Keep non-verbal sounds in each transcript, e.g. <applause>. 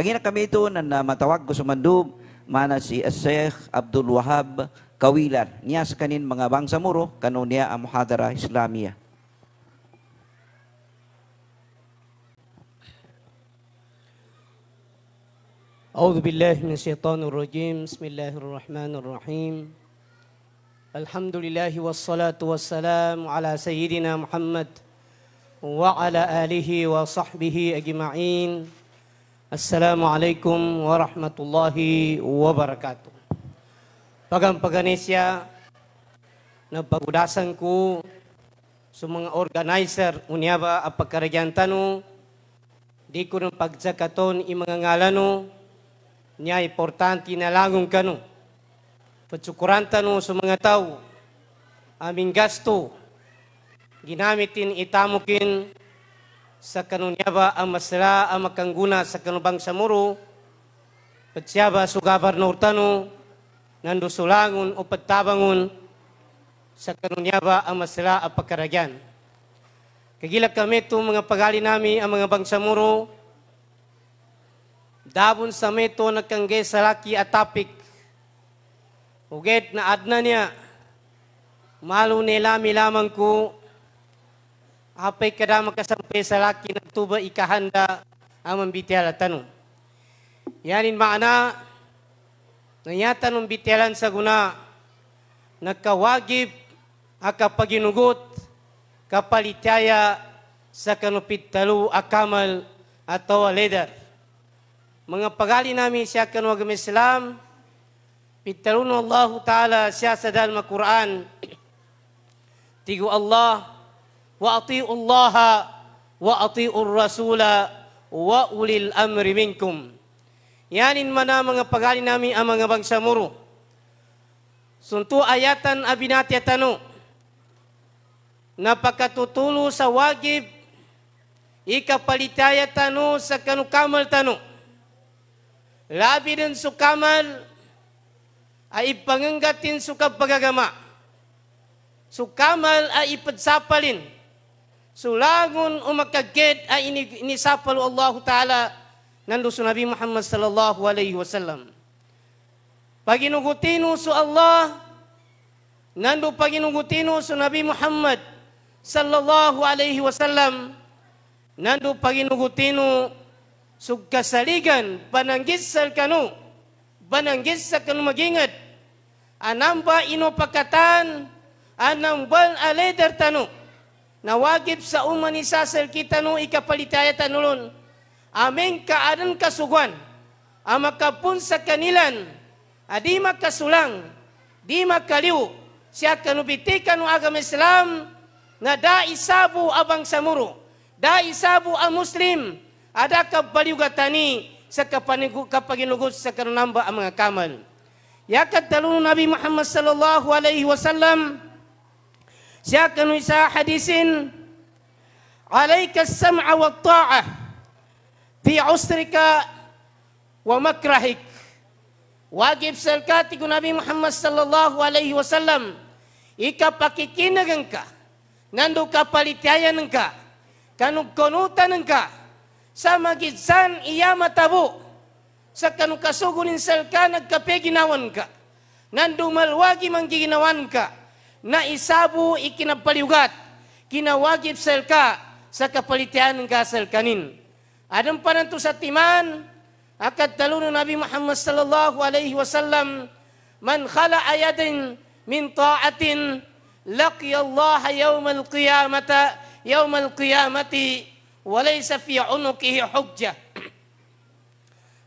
Kagina kami ito na, na matawag ko sa mando, mana si Asyik Abdul Wahab Kawilar. Niya sa kanin mga bangsa muro, kanon niya ang Muhadara Islamiya. أعوذ بالله من الشيطان الرجيم بسم الله الرحمن الرحيم الحمد لله والصلاة والسلام على سيدنا محمد وعلى آله وصحبه أجمعين Assalamualaikum warahmatullahi wabarakatuh. Pagampagani siya, nagpagudasan ko sa mga organizer unyaba ang pagkaragyantan di ko ng pagsakaton mga ngalano niya importante na langong kano. Patsukuranta no sa mga tao, aming gasto, ginamitin itamukin sa kanunyaba ang masira ang makangguna sa kanubang samuro, patsiyaba sugabar na urtano, nandusulangon o pagtabangon sa kanunyaba ang masira ang pagkaragyan. Kagila kami ito mga pagali nami ang mga bangsamuro, dabon sa meto nagkanggay sa laki at tapik, uget na adna niya, malo nilami lamang ko hapay kada makasampay sa laki ng tuba ikahanda amang bitiyala tanong. Yanin maana, nanyatan ng bitiyalan sa guna, nagkawagib akapaginugot kapalitaya sa kanupit talo akamal atau leader. Mga pagali namin siya kanwag Islam, pitalun Allah Ta'ala siya sa dalma Quran, <clears throat> tigo Allah, وأطيعوا الله وأطيعوا الرسول وأولي الأمر منكم Yanin man ang mga pagali namin ang mga bangsa bangsamuro. Suntu ayatan abinati atano. Napakatutulo sa wagib ikapalitaya tanu sa kanukamal tanu. Labi din sukamal ay ipanganggatin sukab pagagama. Sukamal ay ipadsapalin sulangun umak get a ah, ini ini sapa Allah Taala nandu su Muhammad sallallahu alaihi wasallam. Pagi nunggu tinu su Allah nandu pagi nunggu tinu su Muhammad sallallahu alaihi wasallam nandu pagi nunggu tinu su kasaligan pananggis selkanu, kanu pananggis sa magingat anamba ino pakatan anambal alay dartanu Nawagip sa uman ni Sasel kita no ikapalitaya tanulon. Aming kaadan kasuguan. Ang makapun sa kanilan. Adi ah, makasulang. Di makaliw. Siya kanubitikan no agam Islam na daisabu abang samuro. Daisabu ang Muslim. Ada ah, kabaliugatani sa kapaginugod sa kanunamba ang mga kamal. Yakat talunong Nabi Muhammad sallallahu alaihi wasallam. سياق النساء حديث عليك السمع والطاعة في عسرك ومكرهك واجب سلكاتك نبي محمد صلى الله عليه وسلم Ika pakai kina gengka. Nandu kapalitaya nengka. Kanu konuta nengka. Sama gizan iya matabu. Sakanu kasugunin selka nagkapeginawan ka. Nandu malwagi manggiginawan ka. na isabu ikinapaliugat, kinawagip selka sa kapalitian ng kanin. Adam pa nanto sa timan, akad talo ng Nabi Muhammad sallallahu alaihi wasallam, man khala ayadin min ta'atin, laqiya Allah yawmal qiyamata, yawmal qiyamati, walaysa fi unukihi hujjah.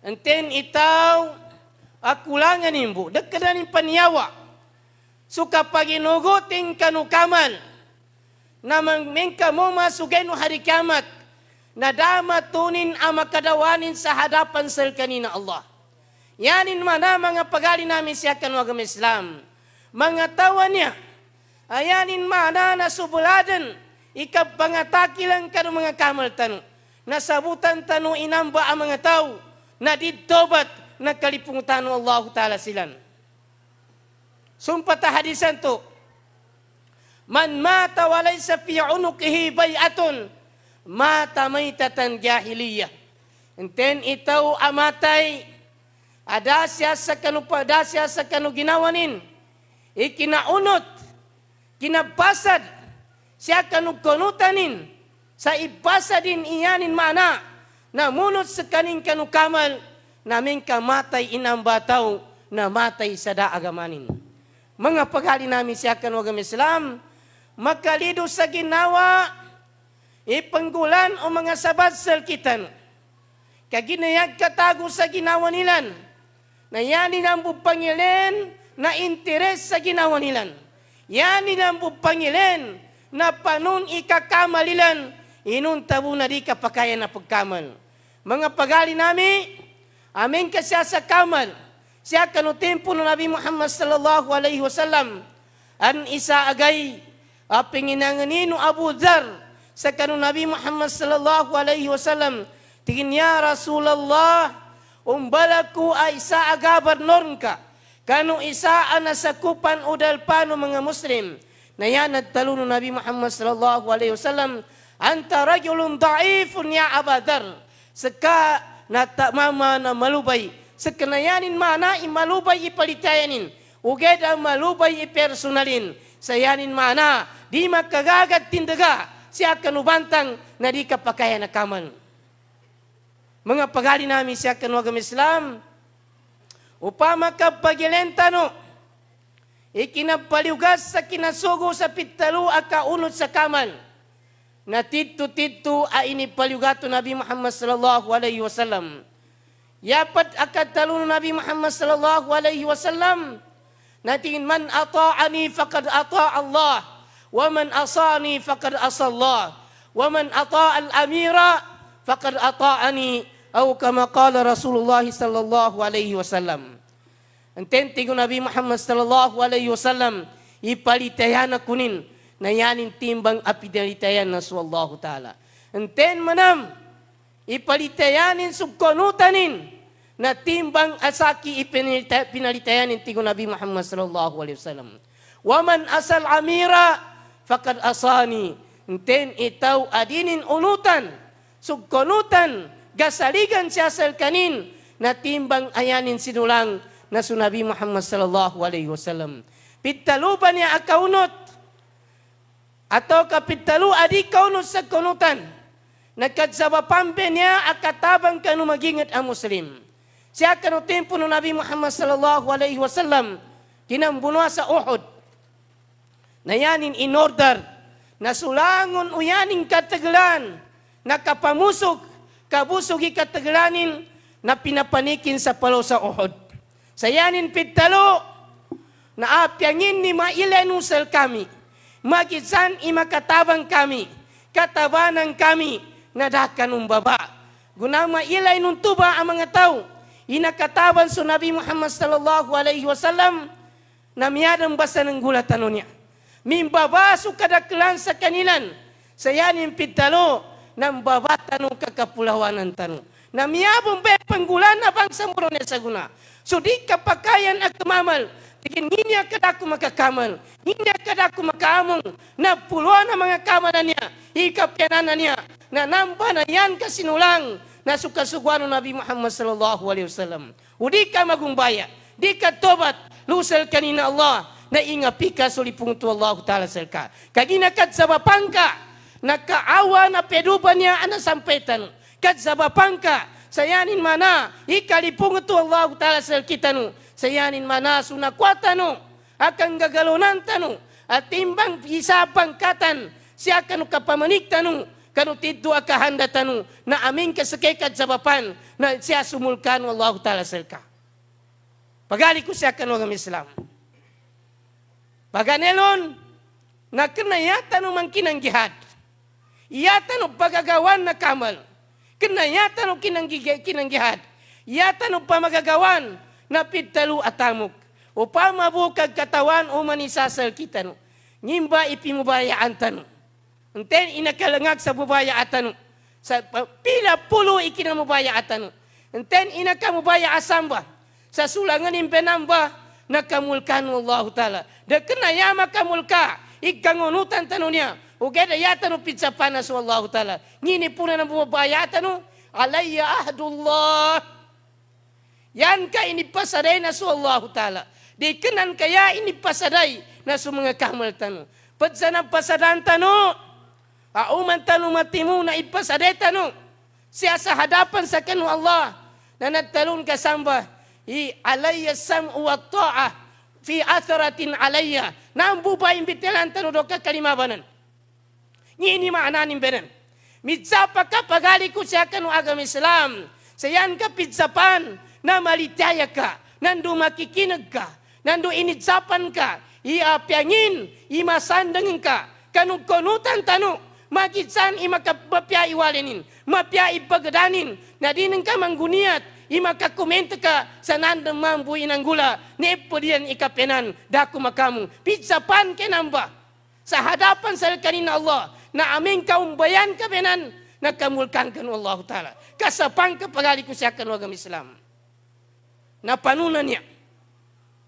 Enten itaw akulangan nimbo, dagkanan paniyawa, So kapag inuguting kamal, na mingka mo masugay no hari kiamat, nadama tunin ang makadawanin sa hadapan sa kanina Allah. Yanin man na mga pagali namin siya kanuagam Islam. Mga tawa niya, ayanin man na nasubuladan, ikab pangatakilang kanu mga kamal tanu. Nasabutan tanu inamba ang mga tao, na didtobat, nagkalipungtano Allah Ta'ala silan. Sumpata hadisan to. Man mata walaysa fi unukihi bay'atun, mata maytatan jahiliyah. Enten itaw amatay, ada siya sa kanupa, ada siya sa kanuginawanin, ikinaunot, kinabasad, siya kanukunutanin, sa ibasadin iyanin mana, namunot sa kaning kanukamal, namin kamatay inambataw, na matay sa daagamanin mga paghali namin siya kanwag ang Islam, magkalido sa ginawa, ipanggulan o mga sabat salkitan. Kaginayag katago sa ginawa nilan, nayani ang bupangilan na interes sa ginawa nilan. Yani ang bupangilan na panun ikakamalilan, inuntabo na di kapakayan na pagkamal. Mga pagali nami, amin kasya sa kamal, siakan utempu Nabi Muhammad sallallahu alaihi wasallam an isa agai apinginangan ninu Abu Dzar sakan Nabi Muhammad sallallahu alaihi wasallam tingin ya Rasulullah umbalaku aisa agabar nurka kanu isa ana sakupan udal panu mga muslim nayana talunu Nabi Muhammad sallallahu alaihi wasallam anta rajulun da'ifun ya Abu Dzar seka na tak mama na malubai sakanayanin mana imalubay ipalitayanin, uged ang malubay ipersonalin, sayanin mana, di makagagad tindaga, siya kanubantang na di kapakaya na kaman. Mga pagali namin siya kanuagam Islam, upama kapagilenta no, ikinapaliugas sa kinasugo sa pitalo at kaunod sa kaman, na tito-tito ay inipaliugato Nabi Muhammad sallallahu alaihi wasallam. Ya yapat akad talun Nabi Muhammad sallallahu alaihi wasallam nanti man ata'ani faqad ata' Allah wa man asani faqad asa Allah wa man ata' al amira faqad ata'ani atau kama qala Rasulullah sallallahu alaihi wasallam enten tengok Nabi Muhammad sallallahu alaihi wasallam ipali tayana kunin nayanin timbang api dari tayana sallallahu taala enten manam ipali tayanin subkonutanin na timbang asaki ipinalitayan ni tingo Nabi Muhammad sallallahu alaihi wasallam. Waman asal amira fakad asani ten itau adinin unutan sugkonutan gasaligan si asal kanin na timbang ayanin sinulang na su Nabi Muhammad sallallahu alaihi wasallam. Pitalupan niya akaunot atau kapitalu adi kaunot sa konutan. Nagkatsaba pambe niya akatabang kanumagingat ang muslim. Siaka no tempo no Nabi Muhammad sallallahu alaihi wasallam kinambunuha sa Uhud. Nayanin in order na sulangon uyaning katagalan na kapamusog kabusog ikatagalanin na pinapanikin sa palo sa Uhud. Sayanin pitalo na apyangin ni mailenusel kami. Magisan imakatabang kami. Katabanan kami na dakanong baba. Gunama ilay nung tuba ang mga tao Hinakatawan so Nabi Muhammad sallallahu alaihi wasallam na miyadang basa ng gulatano niya. Mimbabaso kadaklan sa kanilan sa yanin pitalo ng babatano kakapulawanan tanong. Na miyabong be panggulan na bangsa mo sa guna. So di kapakayan at tumamal. Tingin niya kada ako makakamal. Niya kada ako makaamong. Na puluan ang mga kamala niya. Ikapyanan niya. Na namba na yan kasinulang nak suka suguanu Nabi Muhammad sallallahu alaihi wasallam. Udika magung bayak, dika tobat, lusel kanina Allah, na inga pika sulipung tu Allah taala selka. Kagina kat sabab pangka, nak ka awa na pedubannya ana sampaitan. Kat sabab pangka, sayanin mana ikalipung tu Allah taala nu. Sayanin mana sunah kuatanu akan gagalonan tanu. Atimbang hisapan katan siakan kapamanik tanu. kanu tiddu akahanda tanu na amin ka sakekat jawaban na siya sumulkan wallahu taala selka pagali ko siya kanu ng Islam baganelon na kena yata no mangkinang gihad yata no pagagawan na kamal kena yata no kinang kinang gihad yata no pamagagawan na pidtalo atamok upang mabukag katawan o manisasal kita no. Ngimba ipimubayaan tanong. Enten ina kalengak sabu baya atanu. Pila pulu ikina mubaya atanu. Enten ina kamu baya asamba. Sasulangan impenamba na kamulkan Allah Taala. Dek kena ya makamulka ikangonutan tanunya. Oke dah ya tanu pizza panas Allah Taala. Ini puna nampu baya atanu. Alaiya ahdullah. Yang ka ini pasarai nasu Allah Taala. Dikenan kaya ini pasarai nasu mengekamul tanu. Pecahan pasaran tanu. Au mantanu matimu na ipas adeta nu. Siasa hadapan sakanu Allah. Dan talun ke sambah. I alayya sam'u wa Fi atharatin alayya. Nambu baim bitilan tanu doka kalimah banan. Ini makna ni benan. Mitsa paka pagaliku siakanu agama Islam. Sayan ka pizza pan. Namalitaya ka. Nandu makikinag ka. Nandu inidzapan ka. i piangin. Ima sandeng ka. Kanu konutan tanu. Kanu konutan tanu magisan ima ka bapya iwalinin mapya ipagdanin na din ng kamangguniat ima ka komenta ka sa nandang mambu inanggula ni ipodian ikapenan daku makamu pizza pan kenamba sa hadapan sa kanina Allah na amin kaum bayan kapenan na kamulkan kanu Allah Ta'ala kasapang kapagali ko siya kanu agam Islam na panunan niya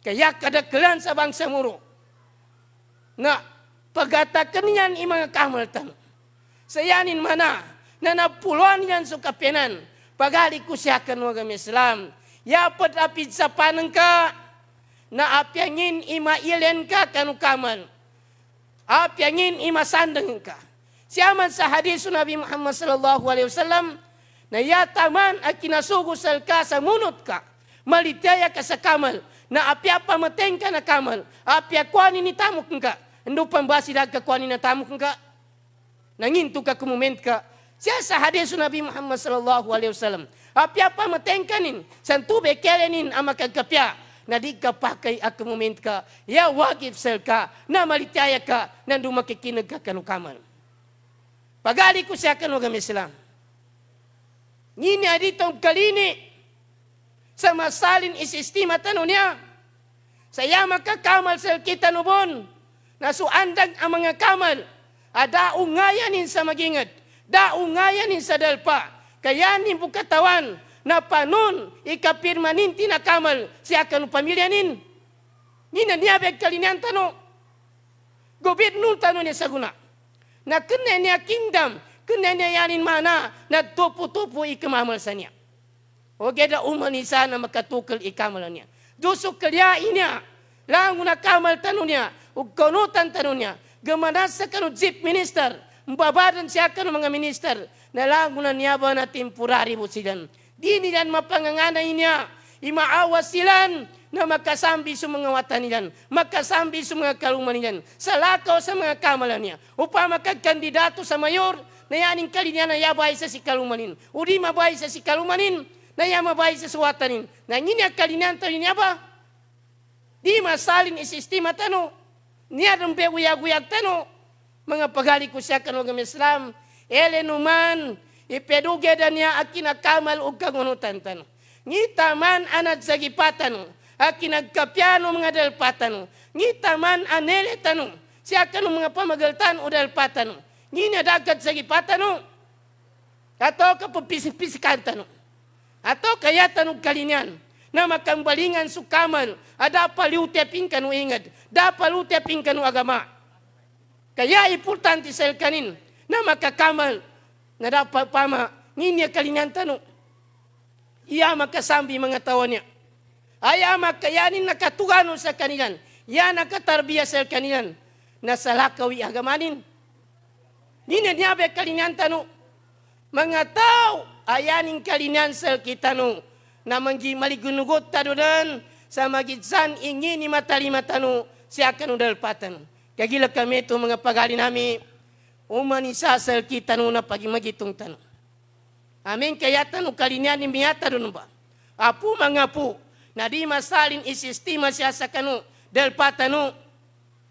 kaya kada kelan sa bangsa Muru. na pagatakenian niyan imang kamal Sayanin mana? Nana puluhan yang suka penan. Pagali ku siakan orang Islam. Ya petapi sapan engka. Na api angin ima ilen ka kanu kaman. Api angin ima sandeng engka. Siaman sahadis Nabi Muhammad sallallahu alaihi wasallam. Na ya taman akina sugu selka samunut ka. Malitaya ka sakamal. Na api apa metengka na kamal. Api akuan ini tamuk engka. Ndupan basi dah kekuan ini tamuk engka. Nangin tu kaku moment ka. Siasa hadis Nabi Muhammad sallallahu alaihi wasallam. Apa apa metengkanin? Santu bekelenin amakan kapia. Nadi ka pakai aku moment ka. Ya wajib selka. nama malitaya ka. Nandu makikinag ka kanukaman. Pagali ko siya kanuga mislam. Nini adito ang kalini sa masalin isistima tanu niya. Sa yama ka kamal sa kita nubon. Nasuandag ang mga Kamal. Adaungayanin sa magingad. Daungayanin sa dalpa. Kayanin bukatawan na panun ikapirmanin tinakamal si akan pamilyanin. Nina niyabeg kalinian tano. Gobyerno tano niya sa guna. Na kanya niya kingdom, kanya niya yanin mana, nagtupo-tupo ikamamal sa niya. O geda umanisa na makatukal ikamalan niya. Dusok kalyain niya, lang una kamal tano niya, ug tano niya, gemanasakan ujib minister. Mbabadan siakan mga minister. Nalang guna niyaba na timpura ribu silan. Dini dan mapangangana inya. Imaawas silan na makasambi sa mga watanilan, makasambi sa mga kalumanilan, sa lakaw sa mga kamalan niya, upang makagkandidato sa mayor, na yaning kali niya na yabay sa si kalumanin, uri mabay sa si kalumanin, na yamabay sa si watanin, na nini akali niya ito yun yaba, di masalin isistima tanong, niat rempe guyak-guyak teno mengapagali kusiakan agama Islam elenuman ipeduge dania akina kamal ugang ngono tenten ngitaman anad sagi patanu akina kapiano mengadal patanu ngitaman anele tanu siakan mengapamagaltan udal patanu ngina dagat sagi patanu atau kepepis-pisikan tanu atau kayatanu kalinian nama kambalingan sukamal ada apa liu tepin kanu ingat ada apa liu tepin kanu agama kaya ipultan ti selkanin nama kakamal nada apa pama ngini kalingan tanu ia maka sambi mengetawanya aya maka yanin Ia sakanian ya nakatarbia selkanian nasalakawi agamanin Ini niabe kalinyan tanu mengatau ayanin kalinyan sel kita nu namanggi maligun gota dudan sama gizan ingin ni mata lima tanu siakan udah lepatan. Kagila kami itu mengapa kali nami umani sasal kita nuna pagi magitung tanu. Amin kaya tanu kali ni miata ba Apu mengapu nadi masalin isisti masyasakanu del patanu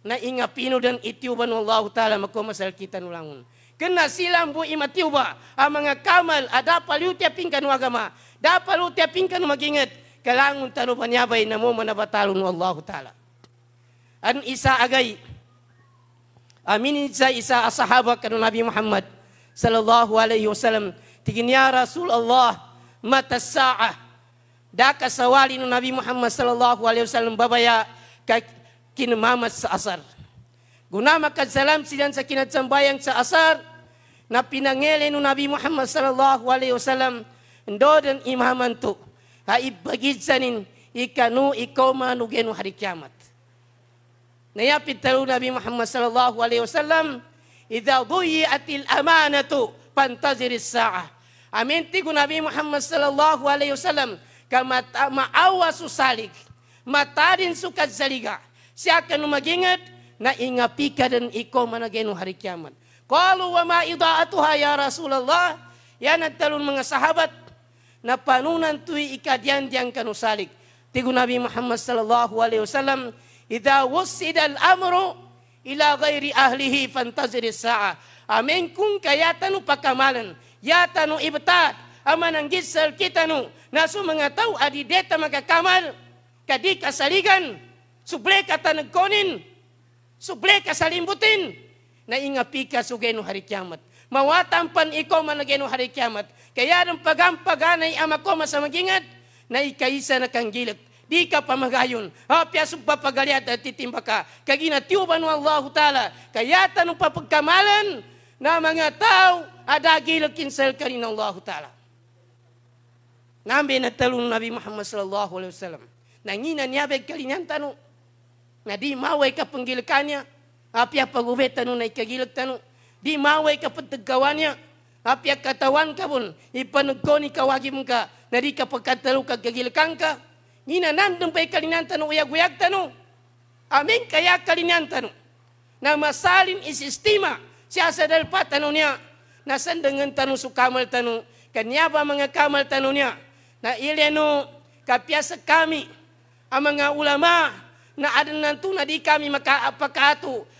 na ingapinu dan itiuban Allah taala mako masal kita nulangun. Kena silam bu imatiuba amanga kamal ada paliu tiap pingkan agama. Dapat lu tiap pingkan lu makin ingat. Kelangun taruh penyabai namu menabatalun Allah Ta'ala. An Isa agai. Amin ah, Isa Isa as-sahabah kanu Nabi Muhammad. Sallallahu alaihi wasallam. Tikin ya Rasulullah. Mata sa'ah. Daka sawali nu Nabi Muhammad sallallahu alaihi wasallam babaya ka kin mamas asar. Guna maka salam sidan sakinat sambayang sa asar na pinangele nu Nabi Muhammad sallallahu alaihi wasallam ndodan imamantu bagi ibbagizanin ikanu ikoma nugenu hari kiamat naya pitaru nabi Muhammad sallallahu alaihi wasallam idza atil amanatu pantaziris sa'ah Amin. ku nabi Muhammad sallallahu alaihi wasallam kama ma'awasu salik matarin sukat zaliga siakan magingat na ingapika dan iko managenu hari kiamat qalu wa ma idaatuha ya rasulullah ya natalun mga sahabat na panunan tui ikadian diang kanu salik. Tigo Nabi Muhammad sallallahu alaihi wasallam, "Idza wusida al-amru ila ghairi ahlihi fantazir as-sa'a." Amen kung kaya tanu pakamalan, ya tanu ibta amanang gisel kita nu nasu mengatau adi deta maka kamal kadik asaligan suble kata negonin suble kasalimbutin na ingapika sugenu hari kiamat mawatampan iko managenu hari kiamat Kaya ang pagampanganay ama ko masamagingat, na ikaisa na kang gilat. Di ka pamagayon. Ha, piasok papagalyat at titimba ka. tiuban ng Allah Ta'ala. Kaya tanong papagkamalan na mga tao ada gilat kinsal ka rin ng Allah Ta'ala. Nabi na talong Nabi Muhammad sallallahu alaihi wasallam. Nangina niya beg kalinyan tanong. Na di maway ka panggilakanya. Apya pagubet tanong na ikagilag tanong. Di maway ka pagtagkawan niya. Api yang kata wan ka pun Ipan kau wajib muka Nadi kau perkata luka kegil kangka Ina nan tempai kali nantan Uyak uyak tanu Amin kaya kali nantan Nama salim is istima Siasa dalpat tanu Nasan dengan tanu sukamal tanu kenapa mengakamal tanunya, Na ilianu Kapiasa kami amang ulama Na adenan tu nadi kami maka apakah tu